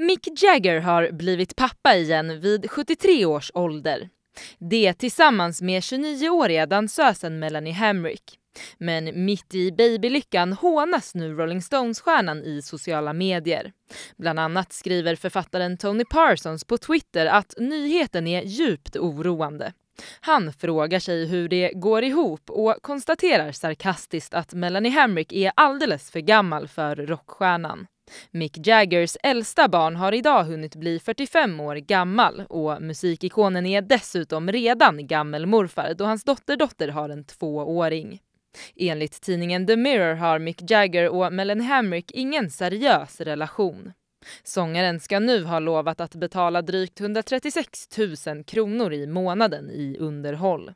Mick Jagger har blivit pappa igen vid 73 års ålder. Det tillsammans med 29-åriga dansösen Melanie Hamrick. Men mitt i babylyckan hånas nu Rolling Stones-stjärnan i sociala medier. Bland annat skriver författaren Tony Parsons på Twitter att nyheten är djupt oroande. Han frågar sig hur det går ihop och konstaterar sarkastiskt att Melanie Hamrick är alldeles för gammal för rockstjärnan. Mick Jaggers äldsta barn har idag hunnit bli 45 år gammal och musikikonen är dessutom redan gammelmorfar då hans dotterdotter har en tvååring. Enligt tidningen The Mirror har Mick Jagger och Melon Hamrick ingen seriös relation. Sångaren ska nu ha lovat att betala drygt 136 000 kronor i månaden i underhåll.